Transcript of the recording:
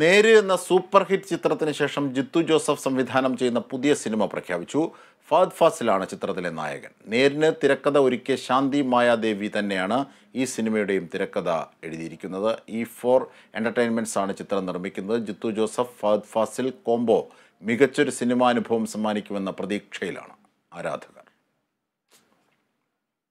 നേര് എന്ന super hit ചിത്രത്തിന് ശേഷം ജിത്തു ജോസഫ് സംവിധാനം ചെയ്യുന്ന പുതിയ സിനിമ പ്രഖ്യാപിച്ചു ഫാദ് ഫാസിലാണ് ചിത്രത്തിലെ നായകൻ നേരിന് തിരക്കഥ ഒരുക്കിയ ശാന്തി മായാദേവി തന്നെയാണ് ഈ സിനിമയുടെയും തിരക്കഥ എഴുതിയിരിക്കുന്നത് ഇ ഫോർ എൻ്റർടൈൻമെൻറ്റ്സ് ആണ് ചിത്രം നിർമ്മിക്കുന്നത് ജിത്തു ജോസഫ് ഫാദ് ഫാസിൽ കോംബോ മികച്ചൊരു സിനിമാനുഭവം സമ്മാനിക്കുമെന്ന പ്രതീക്ഷയിലാണ് ആരാധകർ